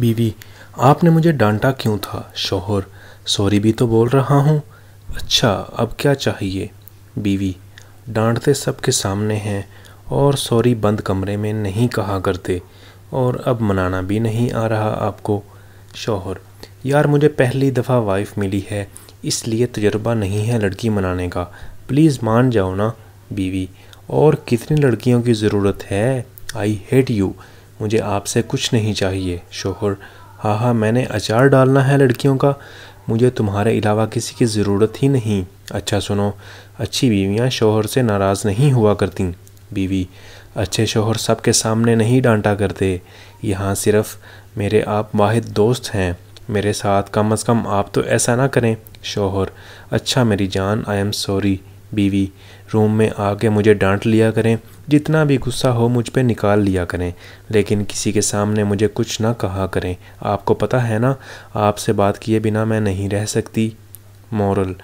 बीवी आपने मुझे डांटा क्यों था शोहर सॉरी भी तो बोल रहा हूँ अच्छा अब क्या चाहिए बीवी डांटते सबके सामने हैं और सॉरी बंद कमरे में नहीं कहा करते और अब मनाना भी नहीं आ रहा आपको शोहर यार मुझे पहली दफ़ा वाइफ मिली है इसलिए तजर्बा नहीं है लड़की मनाने का प्लीज़ मान जाओ ना बीवी और कितनी लड़कियों की ज़रूरत है आई हेट यू मुझे आपसे कुछ नहीं चाहिए शोहर हाँ हाँ मैंने अचार डालना है लड़कियों का मुझे तुम्हारे अलावा किसी की ज़रूरत ही नहीं अच्छा सुनो अच्छी बीवियाँ शोहर से नाराज़ नहीं हुआ करती बीवी अच्छे शोहर सब के सामने नहीं डांटा करते यहाँ सिर्फ मेरे आप वाहिद दोस्त हैं मेरे साथ कम अज़ कम आप तो ऐसा ना करें शोहर अच्छा मेरी जान आई एम सॉरी बीवी रूम में आके मुझे डांट लिया करें जितना भी गुस्सा हो मुझ पर निकाल लिया करें लेकिन किसी के सामने मुझे कुछ ना कहा करें आपको पता है ना आपसे बात किए बिना मैं नहीं रह सकती मॉरल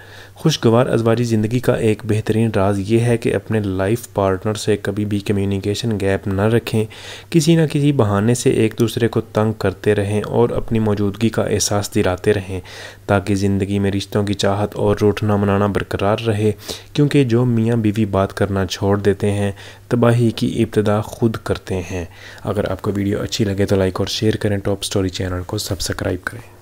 खुशगवार अजवाजी ज़िंदगी का एक बेहतरीन राज ये है कि अपने लाइफ पार्टनर से कभी भी कम्युनिकेशन गैप न रखें किसी न किसी बहाने से एक दूसरे को तंग करते रहें और अपनी मौजूदगी का एहसास दिलाते रहें ताकि ज़िंदगी में रिश्तों की चाहत और रोठना मनाना बरकरार रहे क्योंकि जो मियाँ बीवी बात करना छोड़ देते हैं तबाही की इब्तदा खुद करते हैं अगर आपको वीडियो अच्छी लगे तो लाइक और शेयर करें टॉप स्टोरी चैनल को सब्सक्राइब करें